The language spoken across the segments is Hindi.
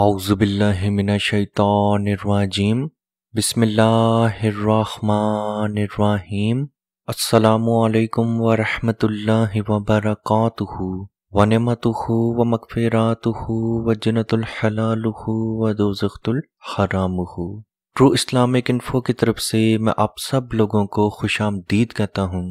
आउज़बिल्लिमिनशैतानरवाजीम बिसमीम अल्लाम वरहमतुल्लि वबरकू वनमतु व मकफ़रातु व जन्नतलहलालहू व दोज़तुलहरामहू ट्रू इस्लामिक इन्फो की तरफ से मैं आप सब लोगों को खुश आमदीद कहता हूँ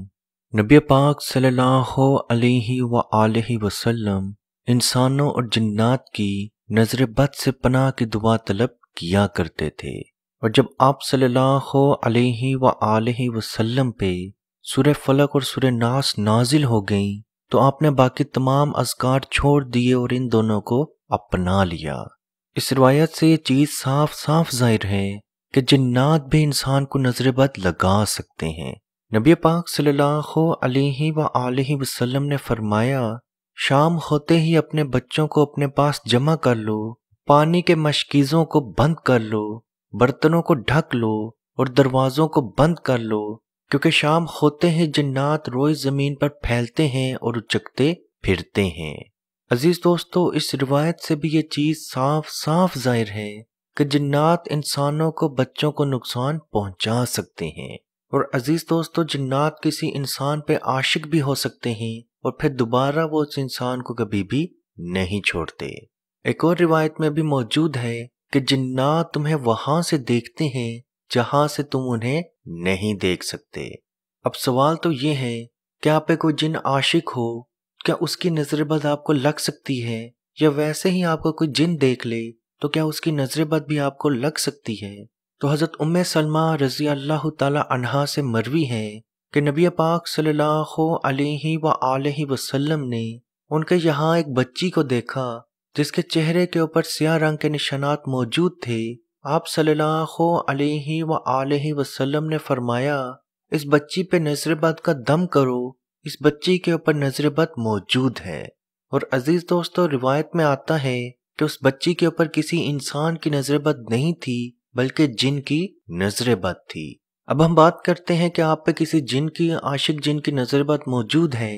नबी पाक सल्लल्लाहु अलैहि व आलि वसल्लम इंसानों और जन्नात की नजर बद से पना की दुआ तलब किया करते थे और जब आप सल्लल्लाहु अलैहि व आल वसल्लम पे सुर फलक और सुर नास नाजिल हो गई तो आपने बाकी तमाम असकार छोड़ दिए और इन दोनों को अपना लिया इस रिवायत से ये चीज़ साफ साफ जाहिर है कि जन्नात भी इंसान को नजर बद लगा सकते हैं नबी पाक सल्लल्लाहु अलैहि व आलि वसल्लम ने फरमाया शाम होते ही अपने बच्चों को अपने पास जमा कर लो पानी के मशकीज़ों को बंद कर लो बर्तनों को ढक लो और दरवाज़ों को बंद कर लो क्योंकि शाम होते ही जन्नात रोज ज़मीन पर फैलते हैं और उचकते फिरते हैं अजीज़ दोस्तों इस रिवायत से भी ये चीज़ साफ साफ जाहिर है कि जन्नात इंसानों को बच्चों को नुकसान पहुंचा सकते हैं और अजीज़ दोस्तों जिन्नात किसी इंसान पे आशिक भी हो सकते हैं और फिर दोबारा वो उस इंसान को कभी भी नहीं छोड़ते एक और रिवायत में भी मौजूद है कि जिन्नात तुम्हें वहां से देखते हैं जहां से तुम उन्हें नहीं देख सकते अब सवाल तो ये है क्या आप कोई जिन आशिक हो क्या उसकी नजरबद आपको लग सकती है या वैसे ही आपको कोई जिन देख ले तो क्या उसकी नजरबद भी आपको लग सकती है तो हज़रत उम सलमा रज़ी अल्लाह तहा से मरवी है कि नबी पाक सल्लल्लाहु अलैहि व आलि वसल्लम ने उनके यहाँ एक बच्ची को देखा जिसके चेहरे के ऊपर सियाह रंग के निशानात मौजूद थे आप सल्लल्लाहु अलैहि व आलि वसल्लम ने फरमाया इस बच्ची पे नजरबद का दम करो इस बच्ची के ऊपर नजरबद मौजूद है और अजीज़ दोस्तों रिवायत में आता है कि उस बच्ची के ऊपर किसी इंसान की नजरबद नहीं थी बल्कि जिन की नजरे बद थी अब हम बात करते हैं कि आप पे किसी जिन की आशिक जिन की बद मौजूद है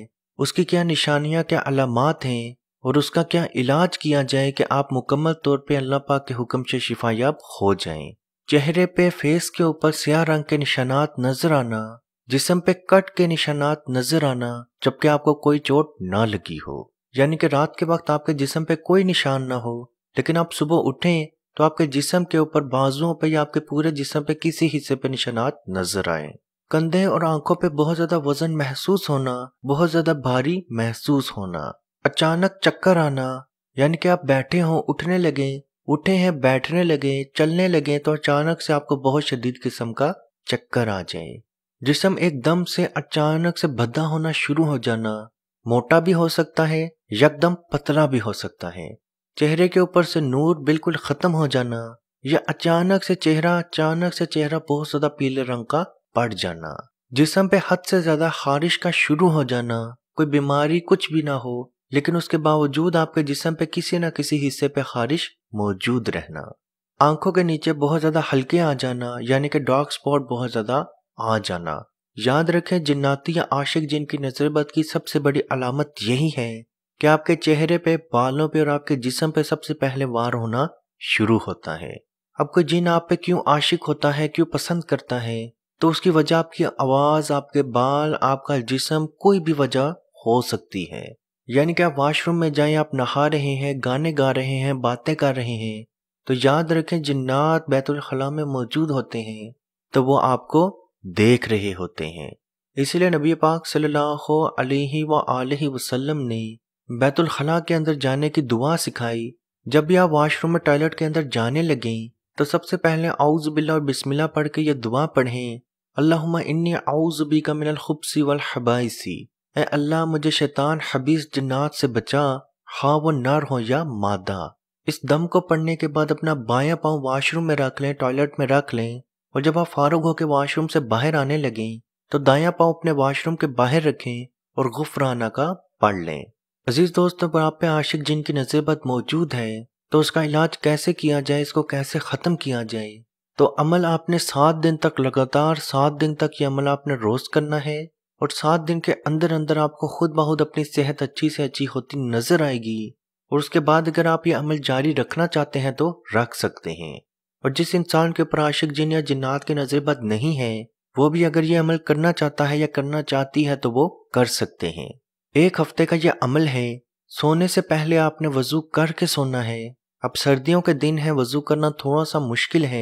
उसकी क्या निशानियां क्या अलामत हैं और उसका क्या इलाज किया जाए कि आप मुकम्मल तौर पे अल्लाह पाक के हुक्म से शिफायाब हो जाएं। चेहरे पे फेस के ऊपर स्याह रंग के निशानात नजर आना जिसम पे कट के निशानात नजर आना जबकि आपको कोई चोट ना लगी हो यानी कि रात के वक्त आपके जिसम पे कोई निशान ना हो लेकिन आप सुबह उठें तो आपके जिसम के ऊपर बाजुओं पर या आपके पूरे जिसम पे किसी हिस्से पे निशानात नजर आए कंधे और आंखों पे बहुत ज्यादा वजन महसूस होना बहुत ज्यादा भारी महसूस होना अचानक चक्कर आना यानी कि आप बैठे हों उठने लगे उठे हैं बैठने लगे चलने लगे तो अचानक से आपको बहुत शदीद किस्म का चक्कर आ जाए जिसम एकदम से अचानक से भद्दा होना शुरू हो जाना मोटा भी हो सकता है यकदम पतला भी हो सकता है चेहरे के ऊपर से नूर बिल्कुल ख़त्म हो जाना या अचानक से चेहरा अचानक से चेहरा बहुत ज़्यादा पीले रंग का पड़ जाना जिसम पे हद से ज़्यादा खारिश का शुरू हो जाना कोई बीमारी कुछ भी ना हो लेकिन उसके बावजूद आपके जिसम पे किसी ना किसी हिस्से पे खारिश मौजूद रहना आंखों के नीचे बहुत ज़्यादा हल्के आ जाना यानी कि डार्क स्पॉट बहुत ज़्यादा आ जाना याद रखें जिन्नाती या आशिक जिनकी नजरबद की सबसे बड़ी अलामत यही है कि आपके चेहरे पे बालों पे और आपके जिसम पे सबसे पहले वार होना शुरू होता है आपको जिन आप पे क्यों आशिक होता है क्यों पसंद करता है तो उसकी वजह आपकी आवाज़ आपके बाल आपका जिसम कोई भी वजह हो सकती है यानी कि आप वॉशरूम में जाएं आप नहा रहे हैं गाने गा रहे हैं बातें कर रहे हैं तो याद रखें जिन्नात बैतुलखला में मौजूद होते हैं तो वो आपको देख रहे होते हैं इसलिए नबी पाक सल्लल्लाहु अलैहि व वसल्लम ने बैतुलखला के अंदर जाने की दुआ सिखाई जब भी आप वाशरूम में टॉयलेट के अंदर जाने लगें तो सबसे पहले आउज़ बिल्ला और बिस्मिल्ला पढ़ के ये दुआ पढ़ें अल्लाहुम्मा इन्नी आउज़ बी का मिनल खुबसी वल हबाइसी ए अल्लाह मुझे शैतान हबीस जन्नात से बचा हा वो नर हो या मादा इस दम को पढ़ने के बाद अपना बाया पाँव वाशरूम में रख लें टॉयलेट में रख लें और जब आप फारूग होकर वाशरूम से बाहर आने लगें तो दाया पाँव अपने वाशरूम के बाहर रखें और गुफराना का पढ़ लें अजीज दोस्तों पर आप पे आशिक जिनकी नज़रबत मौजूद है तो उसका इलाज कैसे किया जाए इसको कैसे ख़त्म किया जाए तो अमल आपने सात दिन तक लगातार सात दिन तक ये अमल आपने रोज़ करना है और सात दिन के अंदर अंदर आपको खुद बहुत अपनी सेहत अच्छी से अच्छी होती नज़र आएगी और उसके बाद अगर आप ये अमल जारी रखना चाहते हैं तो रख सकते हैं और जिस इंसान के ऊपर आशिक जिन या जिन्नात की नज़रबद नहीं है वो भी अगर ये अमल करना चाहता है या करना चाहती है तो वो कर सकते हैं एक हफ्ते का यह अमल है सोने से पहले आपने वजू करके सोना है अब सर्दियों के दिन है वजू करना थोड़ा सा मुश्किल है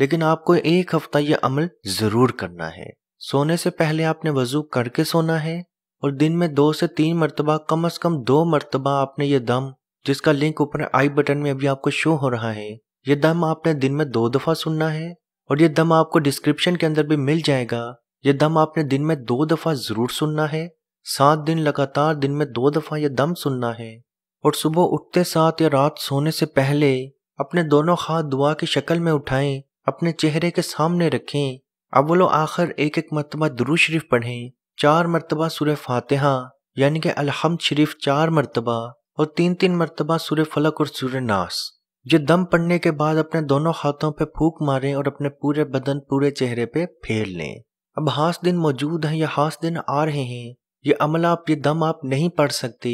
लेकिन आपको एक हफ्ता यह अमल ज़रूर करना है सोने से पहले आपने वजू करके सोना है और दिन में दो से तीन मरतबा कम अज़ कम दो मरतबा आपने ये दम जिसका लिंक ऊपर आई बटन में अभी आपको शो हो रहा है ये दम आपने दिन में दो दफ़ा सुनना है और ये दम आपको डिस्क्रिप्शन के अंदर भी मिल जाएगा ये दम आपने दिन में दो दफ़ा ज़रूर सुनना है सात दिन लगातार दिन में दो दफा यह दम सुनना है और सुबह उठते साथ या रात सोने से पहले अपने दोनों हाथ दुआ की शक्ल में उठाएं अपने चेहरे के सामने रखें अब वो आखिर एक एक मरतबा दुरु शरीफ पढ़ें चार मरतबा सुर फातहा यानी कि अलहमद शरीफ चार मरतबा और तीन तीन मरतबा सुर फलक और सुर नास ये दम पड़ने के बाद अपने दोनों हाथों पे फूक मारें और अपने पूरे बदन पूरे चेहरे पे फेर लें अब हास दिन मौजूद हैं या हास दिन आ रहे हैं ये अमल आप ये दम आप नहीं पढ़ सकते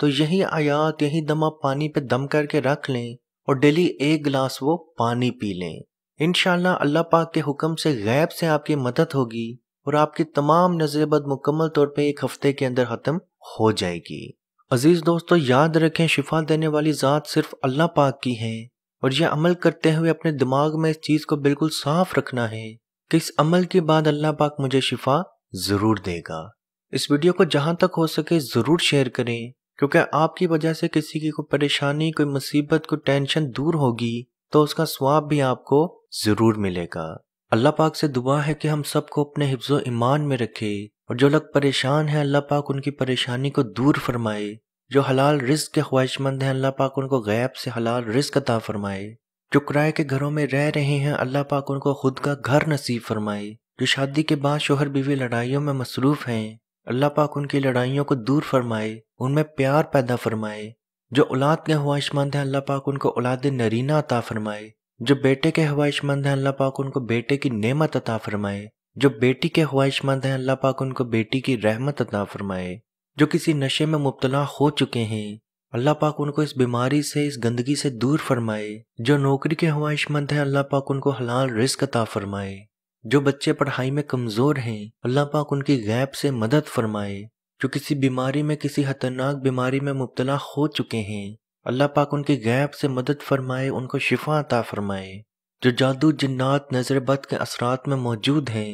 तो यही आयात यही दम आप पानी पे दम करके रख लें और डेली एक गिलास वो पानी पी लें इन अल्लाह पाक के हुक्म से गैब से आपकी मदद होगी और आपकी तमाम नज़ेबत मुकम्मल तौर पे एक हफ्ते के अंदर ख़त्म हो जाएगी अजीज़ दोस्तों याद रखें शिफा देने वाली ज़ात सिर्फ अल्लाह पाक की है और यह अमल करते हुए अपने दिमाग में इस चीज़ को बिल्कुल साफ रखना है कि इस अमल के बाद अल्लाह पाक मुझे शिफा ज़रूर देगा इस वीडियो को जहां तक हो सके ज़रूर शेयर करें क्योंकि आपकी वजह से किसी की कोई परेशानी कोई मुसीबत कोई टेंशन दूर होगी तो उसका स्वाब भी आपको ज़रूर मिलेगा अल्लाह पाक से दुआ है कि हम सबको अपने हिफ्जो ईमान में रखे और जो लोग परेशान हैं अल्लाह पाक उनकी परेशानी को दूर फरमाए जो हलाल रिस्क के ख्वाहिशमंद हैं अल्लाह पाक उनको गैब से हलाल रिस्क अता फरमाए जो किराए के घरों में रह रहे हैं अल्लाह पाक उनको खुद का घर नसीब फरमाए जो शादी के बाद शोहर बीवी लड़ाइयों में मसरूफ़ हैं अल्लाह पाक उनकी लड़ाइयों को दूर फरमाए उनमें प्यार पैदा फरमाए जो औलाद के ख्वाहिशमंद हैं अल्लाह पाक उनको औलाद नरीना अता फरमाए जो बेटे के ख्वाहिशमंद हैं अल्लाह पाक उनको बेटे की नेमत अता फरमाए जो बेटी के ख्वाहिशमंद हैं अल्लाह पाक उनको बेटी की रहमत अता फरमाए जो किसी नशे में मुबतला हो चुके हैं अल्लाह पाक उनको इस बीमारी से इस गंदगी से दूर फरमाए जो नौकरी के ख्वाहिशमंद हैं अल्लाह पाक उनको हलाल रिस्क अता फरमाए जो बच्चे पढ़ाई में कमज़ोर हैं अल्लाह पाक उनकी गैब से मदद फरमाए जो किसी बीमारी में किसी खतरनाक बीमारी में मुबतला हो चुके हैं अल्लाह पाक उनकी गैब से मदद फरमाए उनको शिफा अता फरमाए जो जादू जन्नात नज़र बद के असरात में मौजूद हैं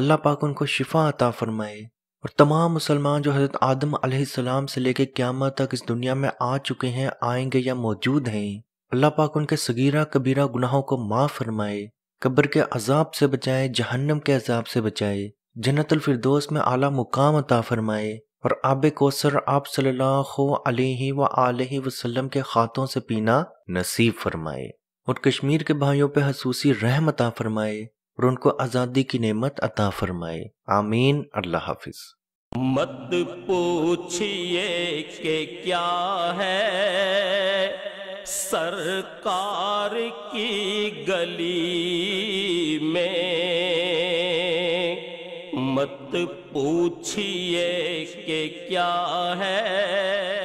अल्लाह पाक उनको शिफा अता फरमाए और तमाम मुसलमान जो हज़रत आदम आसमाम से लेकर क्यामत तक इस दुनिया में आ चुके हैं आएंगे या मौजूद हैं अल्लाह पाक उनके सगीरा कबीरा गुनाहों को माफ़ फरमाए कब्र के अजाब से बचाए जहन्नम के अजाब से बचाए जन्नतफरदोस में आला मुकाम अता फरमाए और आब कोसर आप वसल्लम के ख़ातों से पीना नसीब फरमाए और कश्मीर के भाइयों पे हसूसी रहम अता फरमाए और उनको आज़ादी की नेमत अता फरमाए आमीन अल्लाह हाफिज़ मत पूछिए क्या है सरकार की गली में मत पूछिए कि क्या है